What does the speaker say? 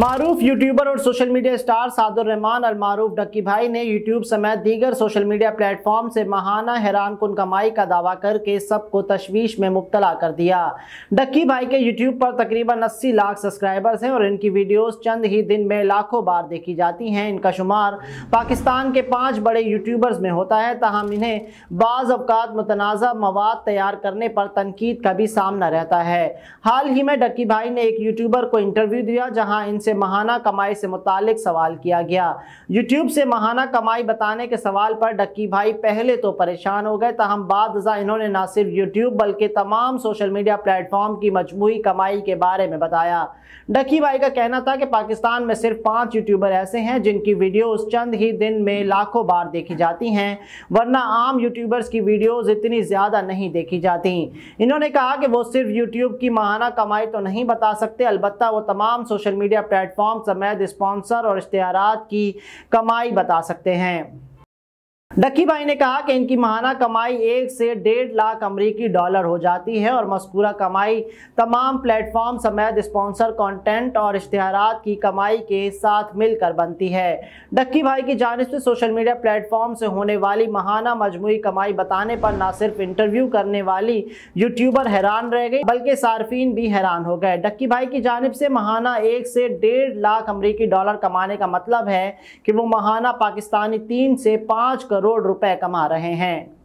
मारूफ YouTuber और social media star Sadur Rahman और मारूफ डक्की भाई ने यूट्यूब समेत दीगर सोशल मीडिया प्लेटफॉर्म से महाना हैरान कन कमाई का दावा करके सबको तशवीश में मुबतला कर दिया डक्की भाई के यूट्यूब पर तकरीबन 80 लाख सब्सक्राइबर्स हैं और इनकी वीडियोस चंद ही दिन में लाखों बार देखी जाती हैं इनका शुमार पाकिस्तान के पाँच बड़े यूट्यूबर्स में होता है तहम इन्हें बाज़ अवकात मुतनाज़ा मवाद तैयार करने पर तनकीद का भी सामना रहता है हाल ही में डक्की भाई ने एक यूट्यूबर को इंटरव्यू दिया जहाँ इन उनसे महाना कमाई से मुतालिक सवाल किया गया यूट्यूब से महाना कमाई बताने के सवाल पर डक्की भाई पहले तो परेशान हो गए तहम बाद इन्होंने ना सिर्फ यूट्यूब बल्कि तमाम सोशल मीडिया प्लेटफॉर्म की मजमू कमाई के बारे में बताया डक्की भाई का कहना था कि पाकिस्तान में सिर्फ पाँच यूट्यूबर ऐसे हैं जिनकी वीडियोज़ चंद ही दिन में लाखों बार देखी जाती हैं वरना आम यूट्यूबर्स की वीडियोज़ इतनी ज़्यादा नहीं देखी जाती इन्होंने कहा कि वो सिर्फ यूट्यूब की महाना कमाई तो नहीं बता सकते अलबत्ता वो तमाम सोशल मीडिया प्लेटफॉर्म समेत स्पॉन्सर और इश्तहार की कमाई बता सकते हैं डक्की भाई ने कहा कि इनकी महाना कमाई एक से डेढ़ लाख अमरीकी डॉलर हो जाती है और मस्कूरा कमाई तमाम प्लेटफॉर्म समेत स्पॉन्सर कंटेंट और इश्तहार की कमाई के साथ मिलकर बनती है डक्की भाई की जानब से सोशल मीडिया प्लेटफॉर्म से होने वाली महाना मजमू कमाई बताने पर ना सिर्फ इंटरव्यू करने वाली यूट्यूबर हैरान रह गई बल्कि सार्फिन भी हैरान हो गए डक्की भाई की जानब से महाना एक से डेढ़ लाख अमरीकी डॉलर कमाने का मतलब है कि वो महाना पाकिस्तानी तीन से पाँच करोड़ करोड़ रुपए कमा रहे हैं